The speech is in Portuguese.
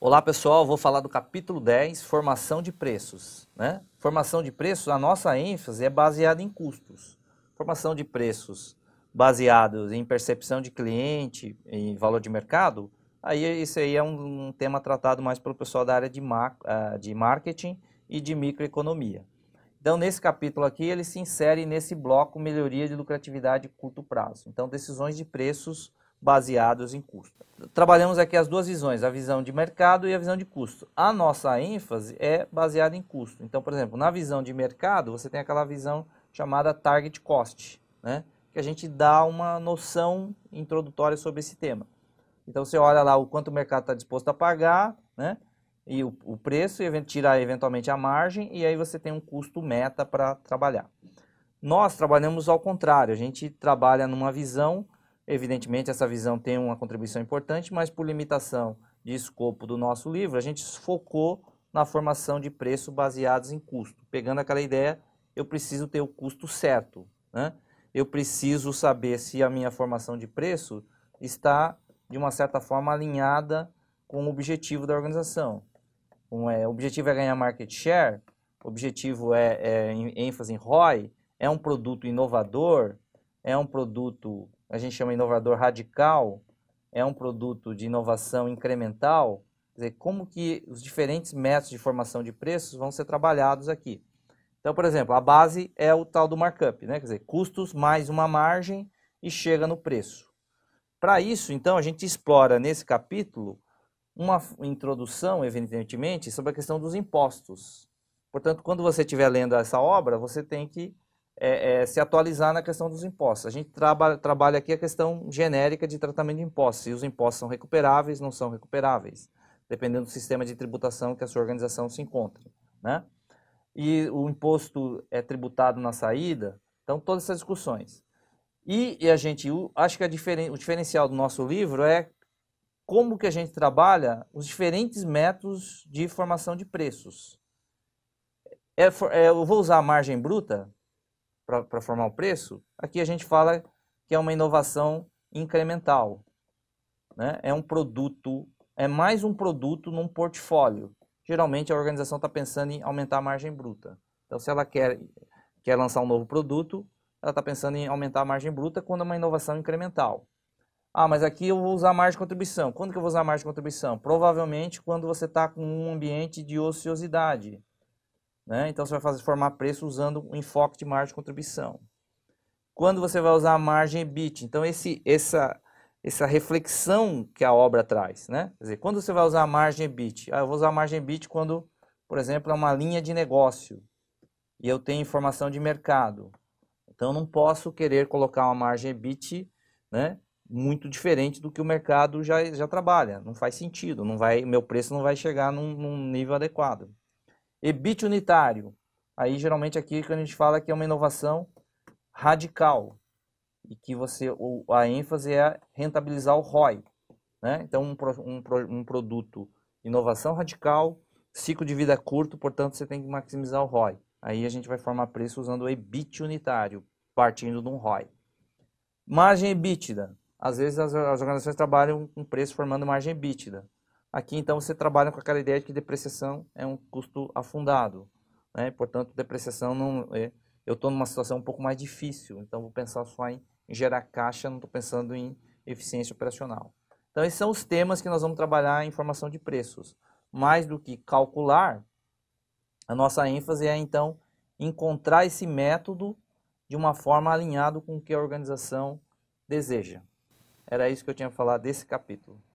Olá pessoal, vou falar do capítulo 10, formação de preços. Né? Formação de preços, a nossa ênfase é baseada em custos. Formação de preços baseados em percepção de cliente, em valor de mercado, aí isso aí é um, um tema tratado mais pelo pessoal da área de, ah, de marketing e de microeconomia. Então, nesse capítulo aqui, ele se insere nesse bloco melhoria de lucratividade curto prazo. Então, decisões de preços baseados em custo. Trabalhamos aqui as duas visões, a visão de mercado e a visão de custo. A nossa ênfase é baseada em custo. Então, por exemplo, na visão de mercado, você tem aquela visão chamada target cost, né? que a gente dá uma noção introdutória sobre esse tema. Então, você olha lá o quanto o mercado está disposto a pagar, né? e o, o preço, e tirar eventualmente a margem, e aí você tem um custo meta para trabalhar. Nós trabalhamos ao contrário, a gente trabalha numa visão Evidentemente, essa visão tem uma contribuição importante, mas por limitação de escopo do nosso livro, a gente focou na formação de preço baseados em custo. Pegando aquela ideia, eu preciso ter o custo certo, né? Eu preciso saber se a minha formação de preço está, de uma certa forma, alinhada com o objetivo da organização. Um, é, o objetivo é ganhar market share, o objetivo é, é ênfase em ROI, é um produto inovador, é um produto a gente chama inovador radical, é um produto de inovação incremental, quer dizer, como que os diferentes métodos de formação de preços vão ser trabalhados aqui. Então, por exemplo, a base é o tal do markup, né? quer dizer, custos mais uma margem e chega no preço. Para isso, então, a gente explora nesse capítulo uma introdução, evidentemente, sobre a questão dos impostos. Portanto, quando você estiver lendo essa obra, você tem que é, é, se atualizar na questão dos impostos. A gente traba, trabalha aqui a questão genérica de tratamento de impostos, se os impostos são recuperáveis, não são recuperáveis, dependendo do sistema de tributação que a sua organização se encontra. Né? E o imposto é tributado na saída, então todas essas discussões. E, e a gente, acho que diferen, o diferencial do nosso livro é como que a gente trabalha os diferentes métodos de formação de preços. É, é eu vou usar a margem bruta para formar o preço, aqui a gente fala que é uma inovação incremental. Né? É um produto, é mais um produto num portfólio. Geralmente a organização está pensando em aumentar a margem bruta. Então, se ela quer, quer lançar um novo produto, ela está pensando em aumentar a margem bruta quando é uma inovação incremental. Ah, mas aqui eu vou usar a margem de contribuição. Quando que eu vou usar a margem de contribuição? Provavelmente quando você está com um ambiente de ociosidade. Né? Então você vai fazer, formar preço usando o um enfoque de margem de contribuição. Quando você vai usar a margem EBIT? Então esse, essa, essa reflexão que a obra traz. Né? Quer dizer, quando você vai usar a margem EBIT? Ah, eu vou usar a margem EBIT quando, por exemplo, é uma linha de negócio e eu tenho informação de mercado. Então não posso querer colocar uma margem EBIT né, muito diferente do que o mercado já, já trabalha. Não faz sentido, não vai, meu preço não vai chegar num, num nível adequado. Ebit unitário. Aí geralmente aqui quando a gente fala que é uma inovação radical e que você a ênfase é rentabilizar o ROI, né? Então um, um, um produto inovação radical, ciclo de vida curto, portanto você tem que maximizar o ROI. Aí a gente vai formar preço usando o EBIT unitário, partindo de um ROI. Margem EBITDA. Às vezes as, as organizações trabalham com preço formando margem EBITDA. Aqui então você trabalha com aquela ideia de que depreciação é um custo afundado, né? Portanto, depreciação não é, eu estou numa situação um pouco mais difícil, então vou pensar só em gerar caixa, não estou pensando em eficiência operacional. Então esses são os temas que nós vamos trabalhar em formação de preços. Mais do que calcular, a nossa ênfase é então encontrar esse método de uma forma alinhado com o que a organização deseja. Era isso que eu tinha a falar desse capítulo.